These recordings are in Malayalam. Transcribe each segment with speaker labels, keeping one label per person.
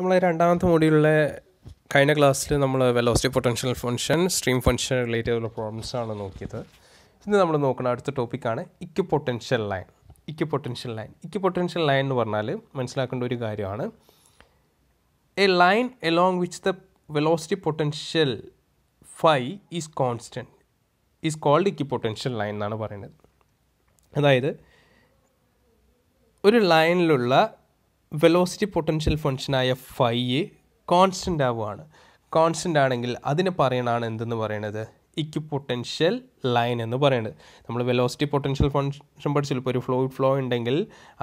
Speaker 1: നമ്മൾ രണ്ടാമത്തെ മോഡ്യൂളിലെ കഴിഞ്ഞ ക്ലാസ്സിൽ നമ്മൾ velocity potential function stream function related ഉള്ള ആണ് നോക്കിയത് ഇന്ന് നമ്മൾ നോക്കുന്ന അടുത്ത ടോപ്പിക്കാണ് equipotential line equipotential line equipotential line എന്ന് പറഞ്ഞാൽ മനസ്സിലാക്കേണ്ട ഒരു കാര്യമാണ് a line along which the velocity potential phi is constant is called equipotential line എന്നാണ് പറയുന്നത് അതായത് ഒരു ലൈനിലുള്ള വെലോസിറ്റി പൊട്ടൻഷ്യൽ ഫംഗ്ഷനായ എ കോൺസ്റ്റൻ്റ് ആവുകയാണ് കോൺസ്റ്റൻ്റ് ആണെങ്കിൽ അതിന് പറയണതാണ് എന്തെന്ന് പറയണത് ഇക്യു പൊട്ടൻഷ്യൽ ലൈൻ എന്ന് പറയുന്നത് നമ്മൾ വെലോസിറ്റി പൊട്ടൻഷ്യൽ ഫംഗ്ഷൻ പഠിച്ചു ഇപ്പോൾ ഒരു ഫ്ലൂയിഡ് ഫ്ലോ ഉണ്ടെങ്കിൽ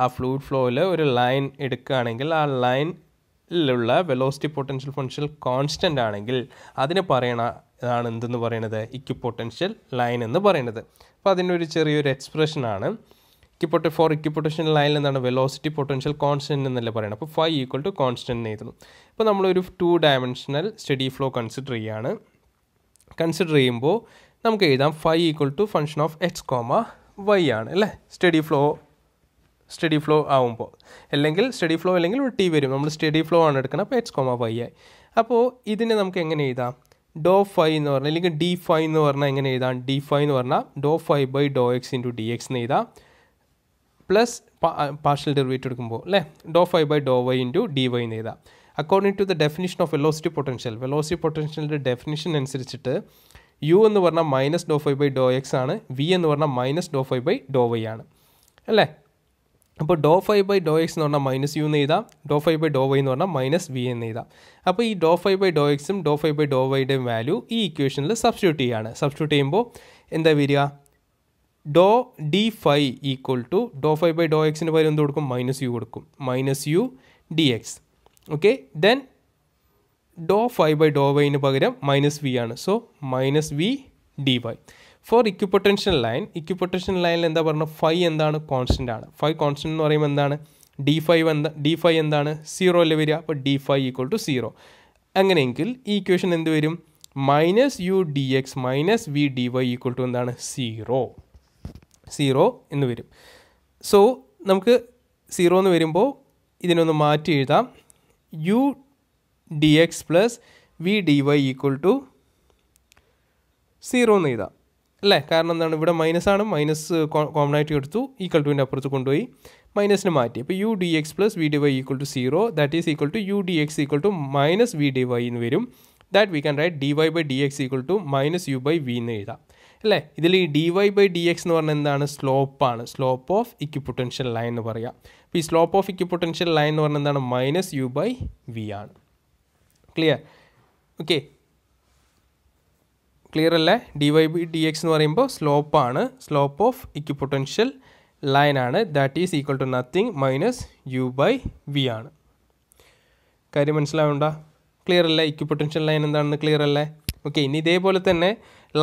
Speaker 1: ആ ഫ്ലൂയിഡ് ഫ്ലോയിൽ ഒരു ലൈൻ എടുക്കുകയാണെങ്കിൽ ആ ലൈനിലുള്ള വെലോസിറ്റി പൊട്ടൻഷ്യൽ ഫംഗ്ഷൻ കോൺസ്റ്റൻ്റ് ആണെങ്കിൽ അതിനെ പറയണ ഇതാണ് എന്തെന്ന് പറയണത് ഇക്യു പൊട്ടൻഷ്യൽ ലൈൻ എന്ന് പറയുന്നത് അപ്പോൾ അതിൻ്റെ ഒരു ചെറിയൊരു എക്സ്പ്രഷനാണ് ഇക്കി ഫോർ ഇക്കി പൊട്ടൻഷ്യൽ ലൈനിൽ എന്താണ് വെലോസിറ്റി പൊട്ടൻഷ്യൽ കോൺസ്റ്റൻറ്റ് എന്നല്ലേ പറയുന്നത് അപ്പോൾ ഫൈ ഈക്വൽ ടു കോൺസ്റ്റൻറ്റ് എന്ന് എഴുതുന്നു അപ്പോൾ നമ്മളൊരു two dimensional steady flow consider ചെയ്യുകയാണ് കൺസിഡർ ചെയ്യുമ്പോൾ നമുക്ക് എഴുതാം phi equal to function of X comma Y ആണ് അല്ലേ സ്റ്റഡി ഫ്ലോ സ്റ്റഡി ഫ്ലോ ആവുമ്പോൾ അല്ലെങ്കിൽ സ്റ്റഡി ഫ്ലോ അല്ലെങ്കിൽ ഒരു ടി വരും നമ്മൾ സ്റ്റഡി ഫ്ലോ ആണ് എടുക്കുന്നത് അപ്പോൾ എക്സ് കോമ വൈ ആയി അപ്പോൾ ഇതിനെ നമുക്ക് എങ്ങനെ എഴുതാം ഡോ ഫൈ എന്ന് പറഞ്ഞാൽ അല്ലെങ്കിൽ ഡി ഫൈ എന്ന് പറഞ്ഞാൽ എങ്ങനെ എഴുതാം ഡി ഫൈ എന്ന് പറഞ്ഞാൽ do phi by Dr X into D X എന്ന് എഴുതാം പ്ലസ് പാർഷ്യൽ ഡെറിവേറ്റീവ് എടുക്കുമ്പോൾ അല്ലേ do phi by Dr Y into D Y എന്ന് ചെയ്താൽ according to the definition of velocity potential velocity പൊട്ടൻഷ്യലിൻ്റെ ഡെഫിനിഷൻ അനുസരിച്ചിട്ട് യു എന്ന് പറഞ്ഞാൽ minus Dr phi by Dr X ആണ് വി എന്ന് പറഞ്ഞാൽ minus Dr phi by Dr Y ആണ് അല്ലേ അപ്പോൾ do five by Dr X എന്ന് പറഞ്ഞാൽ മൈനസ് യു എന്ന് ചെയ്താൽ do five by Dr Y എന്ന് പറഞ്ഞാൽ മൈനസ് വി എന്ന് ചെയ്താൽ അപ്പോൾ ഈ ഡോ ഫൈവ് ബൈ ഡോ എക്സും ഡോ ഫൈവ് ബൈ ഡോ വൈയുടെയും വാല്യൂ ഈ ഇക്വേഷനിൽ സബ്സ്റ്റിറ്റ്യൂട്ട് ചെയ്യുകയാണ് സബ്സ്റ്റിറ്റ്യൂട്ട് ചെയ്യുമ്പോൾ എന്താ വരിക do D phi equal to do phi by do എക്സിന് പകരം എന്ത് കൊടുക്കും മൈനസ് യു കൊടുക്കും minus U D X okay then do phi by do വൈന് പകരം മൈനസ് വി ആണ് so minus V D Y for equipotential line equipotential ലൈനിൽ എന്താ പറയുന്നത് ഫൈ എന്താണ് കോൺസ്റ്റൻ്റ് ആണ് ഫൈ കോൺസ്റ്റൻ്റ് എന്ന് പറയുമ്പോൾ എന്താണ് ഡി ഫൈവ് എന്താ ഡി ഫൈവ് എന്താണ് സീറോ അല്ലേ വരിക അപ്പോൾ D five equal to zero അങ്ങനെയെങ്കിൽ ഈ ഇക്വേഷൻ എന്ത് വരും minus U D X minus V D Y equal to എന്താണ് സീറോ സീറോ എന്ന് വരും സോ നമുക്ക് സീറോ എന്ന് വരുമ്പോൾ ഇതിനൊന്ന് മാറ്റി എഴുതാം U D X plus V D Y equal to zero എന്ന് എഴുതാം അല്ലേ കാരണം എന്താണ് ഇവിടെ മൈനസ് ആണ് മൈനസ് കോമൺ ആയിട്ട് എടുത്തു ഈക്വൽ ടുവിൻ്റെ അപ്പുറത്ത് കൊണ്ടുപോയി മൈനസിന് മാറ്റി അപ്പോൾ U D X plus V D Y equal to zero that is equal to U D X equal to minus V D Y എന്ന് വരും that we can write D Y by D X equal to minus U by V എന്ന് എഴുതാം അല്ലേ ഇതിൽ ഈ D Y by D X എന്ന് പറഞ്ഞാൽ എന്താണ് സ്ലോപ്പാണ് സ്ലോപ്പ് ഓഫ് ഇക്വിപൊട്ടൻഷ്യൽ ലൈൻ എന്ന് പറയാം അപ്പോൾ ഈ സ്ലോപ്പ് ഓഫ് ഇക്വിപൊട്ടൻഷ്യൽ ലൈൻ എന്ന് പറഞ്ഞാൽ എന്താണ് മൈനസ് യു ബൈ വി ആണ് ക്ലിയർ ഓക്കെ ക്ലിയർ അല്ലേ D Y by D X എന്ന് പറയുമ്പോൾ സ്ലോപ്പാണ് സ്ലോപ്പ് ഓഫ് ഇക്വിപൊട്ടൻഷ്യൽ ലൈൻ ആണ് that is equal to nothing minus U by V ആണ് കാര്യം മനസ്സിലാവണ്ട ക്ലിയർ അല്ലേ ഇക്വിപൊട്ടൻഷ്യൽ ലൈൻ എന്താണെന്ന് ക്ലിയർ അല്ലേ ഓക്കെ ഇനി ഇതേപോലെ തന്നെ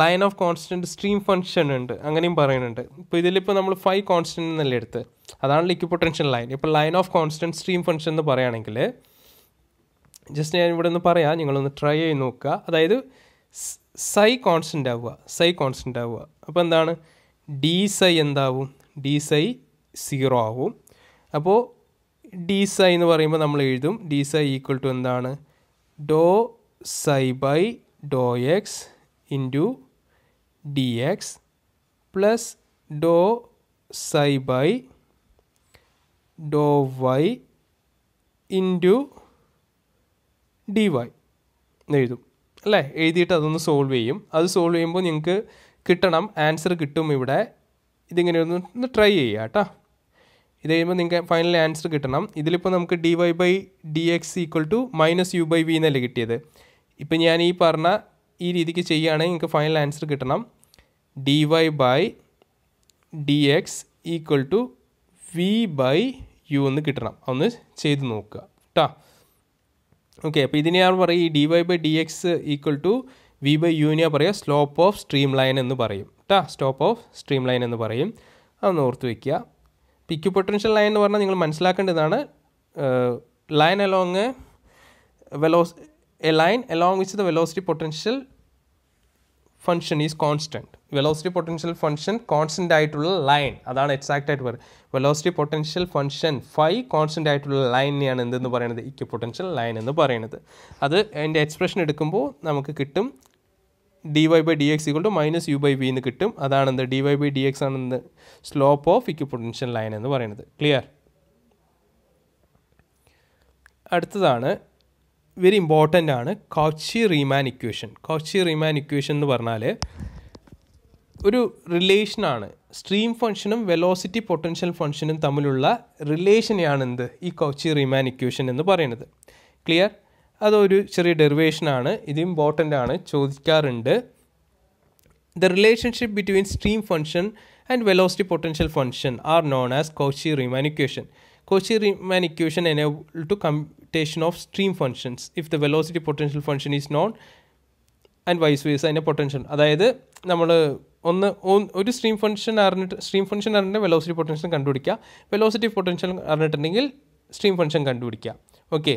Speaker 1: line of constant stream function ഉണ്ട് അങ്ങനെയും പറയുന്നുണ്ട് ഇപ്പോൾ ഇതിലിപ്പോൾ നമ്മൾ ഫൈവ് കോൺസ്റ്റൻറ്റ് എന്നല്ലേ എടുത്ത് അതാണ് ലിക്വിഡ് പൊട്ടൻഷ്യൽ ലൈൻ ഇപ്പോൾ line of constant stream function എന്ന് പറയുകയാണെങ്കിൽ ജസ്റ്റ് ഞാൻ ഇവിടെ ഒന്ന് പറയാം നിങ്ങളൊന്ന് ട്രൈ ചെയ്ത് നോക്കുക അതായത് സൈ കോൺസ്റ്റൻ്റ് ആവുക സൈ കോൺസ്റ്റൻ്റ് ആവുക അപ്പോൾ എന്താണ് ഡി സൈ എന്താവും ഡി സൈ സീറോ ആവും അപ്പോൾ ഡി സൈ എന്ന് പറയുമ്പോൾ നമ്മൾ എഴുതും ഡി സൈ ഈക്വൽ ടു എന്താണ് dou psi by Dr X into D X plus dou psi by Dr Y into D Y എഴുതും അല്ലേ എഴുതിയിട്ട് അതൊന്ന് സോൾവ് ചെയ്യും അത് സോൾവ് ചെയ്യുമ്പോൾ നിങ്ങൾക്ക് കിട്ടണം ആൻസർ കിട്ടും ഇവിടെ ഇതിങ്ങനെ ഒന്ന് ഒന്ന് ട്രൈ ചെയ്യുക കേട്ടോ ഇത് കഴിയുമ്പോൾ നിങ്ങൾക്ക് ഫൈനൽ ആൻസർ കിട്ടണം ഇതിലിപ്പോൾ നമുക്ക് D Y by D X equal to minus U by V എന്നല്ലേ കിട്ടിയത് ഇപ്പം ഞാൻ ഈ പറഞ്ഞ ഈ രീതിക്ക് ചെയ്യുകയാണെങ്കിൽ നിങ്ങൾക്ക് ഫൈനൽ ആൻസർ കിട്ടണം D Y by D X equal to V by U എന്ന് കിട്ടണം ഒന്ന് ചെയ്ത് നോക്കുക കേട്ടോ ഓക്കെ അപ്പോൾ ഇതിനെ ഞാൻ പറയും ഈ D Y by D X equal to V by യുവിനെ പറയുക സ്ലോപ്പ് ഓഫ് സ്ട്രീം ലൈൻ എന്ന് പറയും കേട്ടോ സ്റ്റോപ്പ് ഓഫ് സ്ട്രീം ലൈൻ എന്ന് പറയും അതൊന്ന് ഓർത്ത് വയ്ക്കുക പിക്യു പൊട്ടൻഷ്യൽ ലൈൻ എന്ന് പറഞ്ഞാൽ നിങ്ങൾ മനസ്സിലാക്കേണ്ടതാണ് ലൈൻ അലോങ് വെലോസ് a line along which the velocity potential function is constant velocity potential function constant ആയിട്ടുള്ള ലൈൻ അതാണ് എക്സാക്റ്റ് ആയിട്ട് പറയുന്നത് velocity potential function phi constant ആയിട്ടുള്ള ലൈനിനെയാണ് എന്തെന്ന് പറയുന്നത് ഇക്വ പൊട്ടൻഷ്യൽ ലൈൻ എന്ന് പറയുന്നത് അത് അതിൻ്റെ എക്സ്പ്രഷൻ എടുക്കുമ്പോൾ നമുക്ക് കിട്ടും D Y by D X equal to minus U by V എന്ന് കിട്ടും അതാണെന്ത് D Y by D X ആണെന്ത് slope of equipotential line എന്ന് പറയുന്നത് ക്ലിയർ അടുത്തതാണ് വെരി ഇമ്പോർട്ടൻ്റ് ആണ് Cauchy Riemann equation Cauchy Riemann equation എന്ന് പറഞ്ഞാൽ ഒരു റിലേഷനാണ് സ്ട്രീം ഫംഗ്ഷനും വെലോസിറ്റി പൊട്ടൻഷ്യൽ ഫംഗ്ഷനും തമ്മിലുള്ള റിലേഷനെയാണ് എന്ത് ഈ കോച്ചി റീമാൻ ഇക്വേഷൻ എന്ന് പറയുന്നത് ക്ലിയർ അതൊരു ചെറിയ ഡെറിവേഷനാണ് ഇത് ഇമ്പോർട്ടൻ്റ് ആണ് ചോദിക്കാറുണ്ട് the relationship between stream function and velocity potential function are known as Cauchy Riemann equation Cauchy Riemann equation enable to come expectation of stream functions if the velocity potential function is known and vice versa അതിൻ്റെ പൊട്ടൻഷ്യൽ അതായത് നമ്മൾ ഒന്ന് ഒരു സ്ട്രീം ഫംഗ്ഷൻ അറിഞ്ഞിട്ട് സ്ട്രീം ഫംഗ്ഷൻ അറിഞ്ഞിട്ട് വെലോസിറ്റി പൊട്ടൻഷ്യൽ കണ്ടുപിടിക്കുക വെലോസിറ്റി പൊട്ടൻഷ്യൽ അറിഞ്ഞിട്ടുണ്ടെങ്കിൽ സ്ട്രീം ഫംഗ്ഷൻ കണ്ടുപിടിക്കുക ഓക്കെ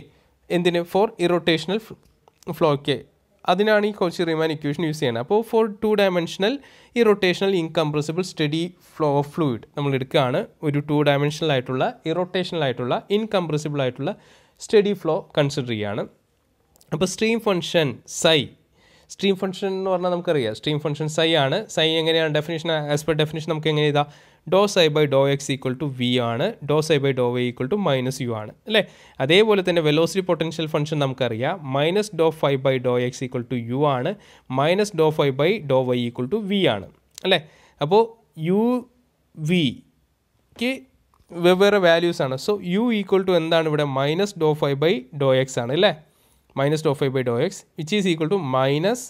Speaker 1: എന്തിന് ഫോർ ഇറോട്ടേഷണൽ ഫ്ലോയ്ക്ക് അതിനാണ് ഈ കോച്ചി റിമാൻ ഇക്വേഷൻ യൂസ് ചെയ്യുന്നത് അപ്പോൾ for two dimensional irrotational incompressible steady flow of fluid നമ്മൾ എടുക്കുകയാണ് ഒരു ടു ഡയമെൻഷണൽ ആയിട്ടുള്ള ഇറോട്ടേഷണൽ ആയിട്ടുള്ള ഇൻകംപ്രസിബിൾ ആയിട്ടുള്ള സ്റ്റഡി ഫ്ലോ കൺസിഡർ ചെയ്യുകയാണ് അപ്പോൾ stream function psi stream function എന്ന് പറഞ്ഞാൽ നമുക്കറിയാം സ്ട്രീം ഫംഗ്ഷൻ സൈ ആണ് സൈ എങ്ങനെയാണ് ഡെഫിനേഷൻ ആസ് പെർ ഡെഫിനേഷൻ നമുക്ക് എങ്ങനെ ഇതാ dou psi by Dr X equal to V ആണ് dou psi by Dr Y equal to minus U ആണ് അല്ലേ അതേപോലെ തന്നെ വെലോസിറ്റി പൊട്ടൻഷ്യൽ ഫംഗ്ഷൻ നമുക്കറിയാം minus Dr phi by Dr X equal to U ആണ് minus Dr phi by Dr Y equal to V ആണ് അല്ലേ അപ്പോൾ യു വിക്ക് വെവ്വേറെ വാല്യൂസ് ആണ് സോ യു ഈക്വൽ ടു എന്താണ് ഇവിടെ minus dou five by Dr X ആണ് അല്ലേ minus dou five by Dr X which is equal to minus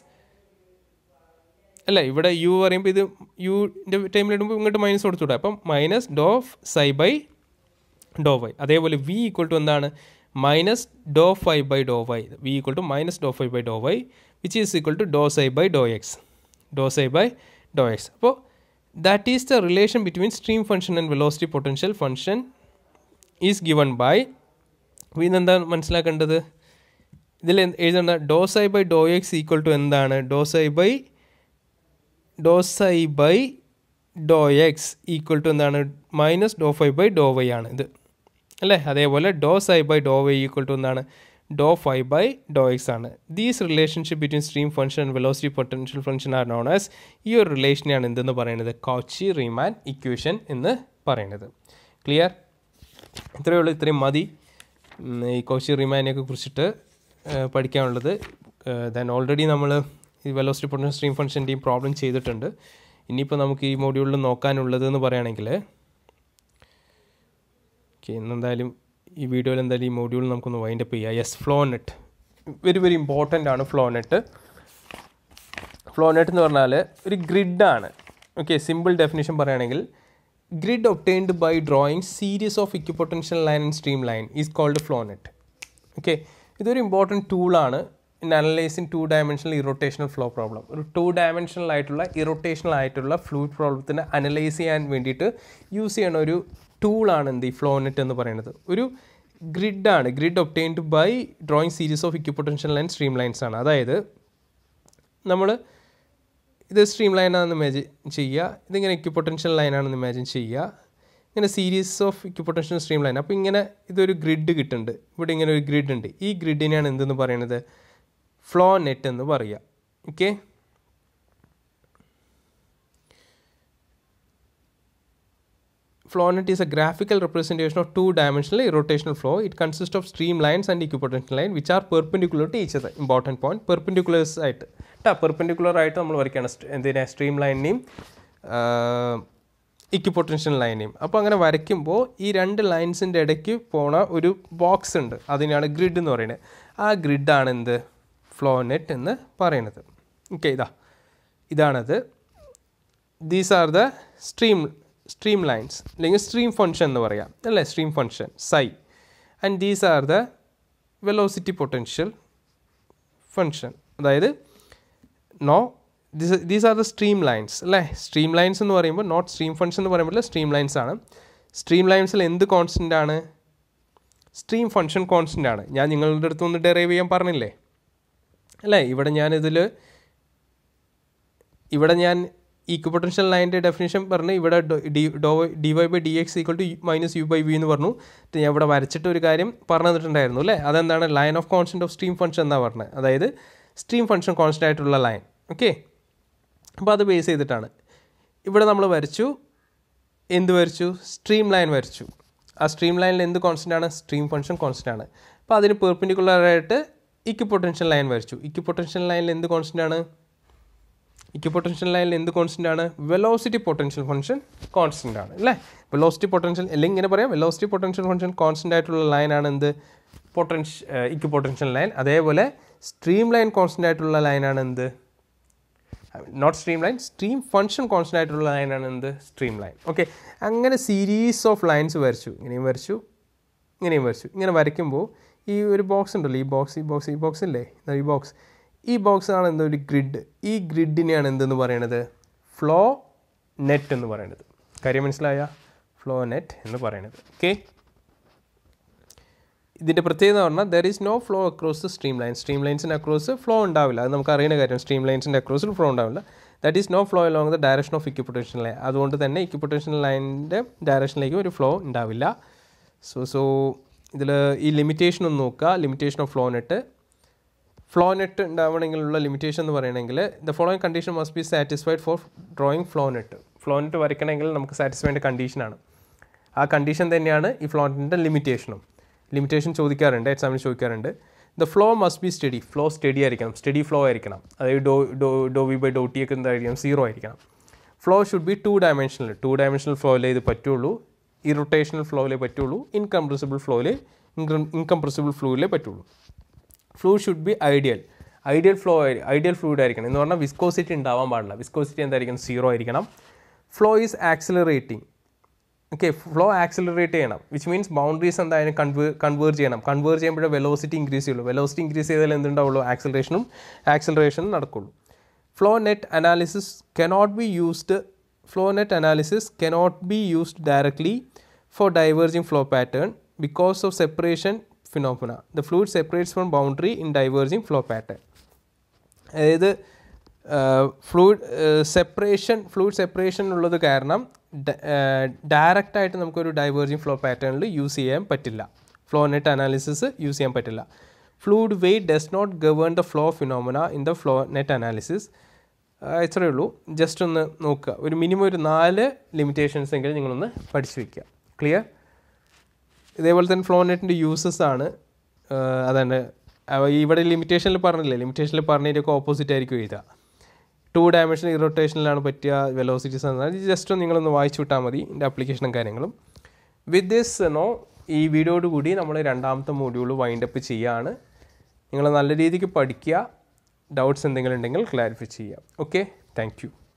Speaker 1: അല്ല ഇവിടെ യു പറയുമ്പോൾ ഇത് യുൻ്റെ ടൈമിൽ ഇടുമ്പോൾ ഇങ്ങോട്ട് മൈനസ് കൊടുത്തുവിടാം അപ്പം minus dou psi by Dr Y അതേപോലെ വി ഈക്വൽ ടു എന്താണ് minus dou five by Dr Y V equal to minus dou five by Dr Y which is equal to dou psi by Dr X dou psi by Dr X അപ്പോൾ that is the relation between stream function and velocity potential function is given by ഇതെന്താ മനസ്സിലാക്കേണ്ടത് ഇതിൽ എഴുതേണ്ട dou psi by Dr X equal to എന്താണ് dou psi by dou psi by Dr X equal to എന്താണ് minus Dr phi by Dr Y ആണ് ഇത് അല്ലേ അതേപോലെ dou psi psi by Dr Y equal to എന്താണ് dou phi by dou x ആണ് these relationship between stream function and velocity potential function are known as ഈ ഒരു റിലേഷനെയാണ് എന്തെന്ന് പറയുന്നത് കൗച്ചി റീമാൻ ഇക്വേഷൻ എന്ന് പറയുന്നത് ക്ലിയർ ഇത്രയേ ഉള്ളൂ ഇത്രയും മതി ഈ കൗച്ചി റീമാനെയൊക്കെ കുറിച്ചിട്ട് പഠിക്കാനുള്ളത് ദെൻ ഓൾറെഡി നമ്മൾ ഈ വെലോസിറ്റി പൊട്ടൻഷ്യൽ സ്ട്രീം ഫംഗ്ഷൻ്റെയും പ്രോബ്ലം ചെയ്തിട്ടുണ്ട് ഇനിയിപ്പോൾ നമുക്ക് ഈ മോഡ്യൂളിൽ നോക്കാനുള്ളത് എന്ന് പറയുകയാണെങ്കിൽ ഓക്കെ ഇന്നെന്തായാലും ഈ വീഡിയോയിൽ എന്തായാലും ഈ മോഡ്യൂൾ നമുക്കൊന്ന് വൈൻഡ് അപ്പ് ചെയ്യാം yes flow net very very important ആണ് ഫ്ലോനെറ്റ് ഫ്ലോനെറ്റ് എന്ന് പറഞ്ഞാൽ ഒരു ഗ്രിഡാണ് ഓക്കെ സിമ്പിൾ ഡെഫിനേഷൻ പറയുകയാണെങ്കിൽ grid obtained by drawing series of equipotential line and stream line is called flow net okay ഇതൊരു ഇമ്പോർട്ടൻറ്റ് ടൂളാണ് in analysing two dimensional irrotational flow problem ഒരു ടു ഡയമെൻഷണൽ ആയിട്ടുള്ള ഇറോട്ടേഷണൽ ആയിട്ടുള്ള ഫ്ലൂയിഡ് പ്രോബ്ലത്തിന് അനലൈസ് ചെയ്യാൻ വേണ്ടിയിട്ട് യൂസ് ചെയ്യണ ഒരു ടൂളാണ് എന്ത് ഈ ഫ്ലോനെറ്റ് എന്ന് പറയുന്നത് ഒരു ഗ്രിഡാണ് grid obtained by drawing series of equipotential and stream lines ആണ് അതായത് നമ്മൾ ഇത് സ്ട്രീം ലൈൻ ആണെന്ന് ഇമാജിൻ ചെയ്യുക ഇതിങ്ങനെ ഇക്വിപൊട്ടൻഷ്യൽ ആണെന്ന് ഇമാജിൻ ചെയ്യുക ഇങ്ങനെ series of equipotential stream line അപ്പോൾ ഇങ്ങനെ ഇതൊരു ഗ്രിഡ് കിട്ടുന്നുണ്ട് ഇവിടെ ഇങ്ങനെ ഒരു ഗ്രിഡ് ഉണ്ട് ഈ ഗ്രിഡിനെയാണ് എന്തെന്ന് പറയുന്നത് ഫ്ലോ നെറ്റ് എന്ന് പറയുക okay flow net is a graphical representation of two-dimensional rotational flow. It consists of streamlines and equipotential line which are perpendicular to each other. Important point, perpendicular right, ട്ടാ പെർപെൻഡിക്കുലർ ആയിട്ട് നമ്മൾ വരയ്ക്കണം എന്തിനാ സ്ട്രീം ലൈനിനെയും ഇക്വിപൊട്ടൻഷ്യൽ ലൈനെയും അപ്പോൾ അങ്ങനെ വരയ്ക്കുമ്പോൾ ഈ രണ്ട് ലൈൻസിൻ്റെ ഇടയ്ക്ക് പോണ ഒരു ബോക്സ് ഉണ്ട് അതിനാണ് ഗ്രിഡ് എന്ന് പറയുന്നത് ആ ഗ്രിഡാണ് എന്ത് ഫ്ലോ നെറ്റ് എന്ന് പറയുന്നത് ഓക്കെ ഇതാ ഇതാണത് these are the stream stream lines അല്ലെങ്കിൽ സ്ട്രീം ഫംഗ്ഷൻ എന്ന് പറയാം അല്ലേ stream function psi and these are the velocity potential function അതായത് no this these are the stream lines അല്ലേ സ്ട്രീം ലൈൻസ് എന്ന് പറയുമ്പോൾ നോട്ട് സ്ട്രീം ഫംഗ്ഷൻ എന്ന് പറയുമ്പോൾ സ്ട്രീം ലൈൻസ് ആണ് സ്ട്രീം ലൈൻസിൽ എന്ത് കോൺസ്റ്റൻ്റ് ആണ് സ്ട്രീം ഫംഗ്ഷൻ കോൺസ്റ്റൻ്റ് ആണ് ഞാൻ നിങ്ങളുടെ അടുത്ത് ഒന്ന് ഡെറൈവ് ചെയ്യാൻ പറഞ്ഞില്ലേ അല്ലേ ഇവിടെ ഞാനിതിൽ ഇവിടെ ഞാൻ പൊട്ടൻഷ്യൽ ലൈൻ്റെ ഡെഫിനേഷൻ പറഞ്ഞു ഇവിടെ D Y by D X equal to minus U by V എന്ന് പറഞ്ഞു ഞാൻ ഇവിടെ വരച്ചിട്ട് ഒരു കാര്യം പറഞ്ഞു തന്നിട്ടുണ്ടായിരുന്നു അല്ലേ അതെന്താണ് line of constant of stream function എന്നാണ് പറഞ്ഞത് അതായത് സ്ട്രീം ഫംഗ്ഷൻ കോൺസ്റ്റൻ്റ് ആയിട്ടുള്ള ലൈൻ ഓക്കെ അപ്പോൾ അത് ബേസ് ചെയ്തിട്ടാണ് ഇവിടെ നമ്മൾ വരച്ചു എന്ത് വരച്ചു സ്ട്രീം ലൈൻ വരച്ചു ആ സ്ട്രീം ലൈനിൽ എന്ത് കോൺസ്റ്റൻ്റ് ആണ് സ്ട്രീം ഫംഗ്ഷൻ കോൺസ്റ്റൻ്റ് ആണ് അപ്പോൾ അതിന് പെർപ്പിൻഡിക്കുലറായിട്ട് ഇക്വി പൊട്ടൻഷ്യൽ ലൈൻ വരച്ചു ഇക്വി പൊട്ടൻഷ്യൽ ലൈനിൽ എന്ത് കോൺസ്റ്റൻ്റ് ആണ് ഇക്വിപ്പൊട്ടൻഷ്യൽ ലൈനിൽ എന്ത് കോൺസ്റ്റൻ്റ് ആണ് വെലോസിറ്റി പൊട്ടൻഷ്യൽ ഫംഗ്ഷൻ കോൺസ്റ്റൻ്റ് ആണ് അല്ലേ വെലോസിറ്റി പൊട്ടൻഷ്യൽ അല്ലെങ്കിൽ ഇങ്ങനെ പറയാം വെലോസിറ്റി പൊട്ടൻഷ്യൽ ഫംഗ്ഷൻ കോൺസ്റ്റൻ്റ് ആയിട്ടുള്ള ലൈനാണ് എന്ത് പൊട്ടൻഷ്യൽ ഇക്വിപ്പൊട്ടൻഷ്യൽ ലൈൻ അതേപോലെ സ്ട്രീം ലൈൻ കോൺസ്റ്റൻ്റ് ആയിട്ടുള്ള ലൈനാണ് എന്ത് not stream line stream function constant ആയിട്ടുള്ള ലൈനാണ് എന്ത് സ്ട്രീം ലൈൻ ഓക്കെ അങ്ങനെ സീരീസ് ഓഫ് ലൈൻസ് വരച്ചു ഇങ്ങനെയും വരച്ചു ഇങ്ങനെയും വരച്ചു ഇങ്ങനെ വരയ്ക്കുമ്പോൾ ഈ ഒരു ബോക്സ് ഉണ്ടല്ലോ ഈ ബോക്സ് ഈ ബോക്സ് ഈ ബോക്സ് ഇല്ലേ ഈ ബോക്സ് ഈ ബോക്സ് കാണുന്ന ഒരു ഗ്രിഡ് ഈ ഗ്രിഡിനെയാണ് എന്തെന്ന് പറയണത് ഫ്ലോ നെറ്റ് എന്ന് പറയണത് കാര്യം മനസ്സിലായ ഫ്ലോ നെറ്റ് എന്ന് പറയണത് ഓക്കെ ഇതിൻ്റെ പ്രത്യേകത പറഞ്ഞാൽ there is no flow across stream line stream ലൈൻസിൻ്റെ അക്രോസ് ഫ്ലോ ഉണ്ടാവില്ല അത് നമുക്ക് അറിയുന്ന കാര്യം സ്ട്രീം ലൈൻസിൻ്റെ അക്രോസിൽ ഫ്ലോ ഉണ്ടാവില്ല that is no flow along the direction of equipotential line അതുകൊണ്ട് തന്നെ ഇക്വിപ്പൊട്ടൻഷ്യൽ ലൈനിൻ്റെ ഡയറക്ഷനിലേക്ക് ഒരു ഫ്ലോ ഉണ്ടാവില്ല സോ സോ ഇതിൽ ഈ ലിമിറ്റേഷൻ ഒന്ന് നോക്കുക limitation of flow net flow net ഉണ്ടാവണമെങ്കിലുള്ള ലിമിറ്റേഷൻ എന്ന് പറയണമെങ്കിൽ the following condition must be satisfied for drawing flow net flow net വരയ്ക്കണമെങ്കിൽ നമുക്ക് സാറ്റിസ്ഫൈഡ് കണ്ടീഷനാണ് ആ കണ്ടീഷൻ തന്നെയാണ് ഈ നെറ്റിൻ്റെ ലിമിറ്റേഷനും ലിമിറ്റേഷൻ ചോദിക്കാറുണ്ട് എക്സാമിന് ചോദിക്കാറുണ്ട് the flow must be steady flow steady ആയിരിക്കണം സ്റ്റഡി ഫ്ലോ ആയിരിക്കണം അതായത് dou dou dou V by dou T ഒക്കെ എന്തായിരിക്കണം സീറോ ആയിരിക്കണം flow should be two dimensional two dimensional ഫ്ലോയിലേ ഇത് പറ്റുള്ളൂ ഇറൊട്ടേഷണൽ ഫ്ലോയിലേ പറ്റുള്ളൂ ഇൻകംപ്രസിബിൾ ഫ്ലോയിലേ ഇൻകംപ്രസിബിൾ ഫ്ലോയിലേ പറ്റുള്ളൂ flu should be ideal ideal flow ideal fluid ആയിരിക്കണം എന്ന് പറഞ്ഞാൽ വിസ്കോസിറ്റി ഉണ്ടാവാൻ പാടില്ല വിസ്കോസിറ്റി എന്തായിരിക്കണം സീറോ ആയിരിക്കണം flow is accelerating okay flow accelerate ചെയ്യണം വിച്ച് മീൻസ് ബൗണ്ടറീസ് എന്തായാലും കൺവേ കൺവേർ ചെയ്യണം കൺവേർ ചെയ്യുമ്പോഴേ വെലോസിറ്റി ഇൻക്രീസ് ചെയ്യുള്ളൂ വെലോസിറ്റി ഇൻക്രീസ് ചെയ്താൽ എന്തുണ്ടാവുള്ളൂ ആക്സിലറേഷനും ആക്സിലറേഷനും നടക്കുള്ളൂ flow net analysis cannot be used flow net analysis cannot be used directly for diverging flow pattern because of separation phenomena. The fluid separates from boundary in diverging flow pattern. അതായത് ഫ്ലൂയിഡ് സെപ്പറേഷൻ ഫ്ലൂയിഡ് സെപ്പറേഷൻ ഉള്ളത് കാരണം ഡയറക്റ്റ് ആയിട്ട് നമുക്കൊരു ഡൈവേർജിങ് ഫ്ലോ പാറ്റേണിൽ യൂസ് ചെയ്യാൻ പറ്റില്ല ഫ്ലോ നെറ്റ് അനാലിസിസ് യൂസ് ചെയ്യാൻ പറ്റില്ല fluid weight does not govern the flow phenomena in the flow net analysis ഇത്രയേ ഉള്ളൂ ജസ്റ്റ് ഒന്ന് നോക്കുക ഒരു മിനിമം ഒരു നാല് ലിമിറ്റേഷൻസ് എങ്കിലും നിങ്ങളൊന്ന് പഠിച്ചു വയ്ക്കുക ക്ലിയർ ഇതേപോലെ തന്നെ ഫ്ലോനെറ്റിൻ്റെ യൂസസ് ആണ് അതാണ് ഇവിടെ ലിമിറ്റേഷനിൽ പറഞ്ഞില്ലേ ലിമിറ്റേഷനിൽ പറഞ്ഞതിൻ്റെയൊക്കെ ഓപ്പോസിറ്റ് ആയിരിക്കും എഴുതുക ടു ഡയമെൻഷൻ ഇറോട്ടേഷനിലാണ് പറ്റിയ വെലോസിറ്റീസ് എന്നാണ് ജസ്റ്റ് നിങ്ങളൊന്ന് വായിച്ചു വിട്ടാൽ മതി എൻ്റെ അപ്ലിക്കേഷനും കാര്യങ്ങളും വിത്ത് ദിസ് നോ ഈ വീഡിയോയോട് കൂടി നമ്മൾ രണ്ടാമത്തെ മോഡ്യൂൾ വൈൻഡപ്പ് ചെയ്യുകയാണ് നിങ്ങൾ നല്ല രീതിക്ക് പഠിക്കുക ഡൗട്ട്സ് എന്തെങ്കിലും ഉണ്ടെങ്കിൽ ക്ലാരിഫൈ ചെയ്യുക ഓക്കെ താങ്ക്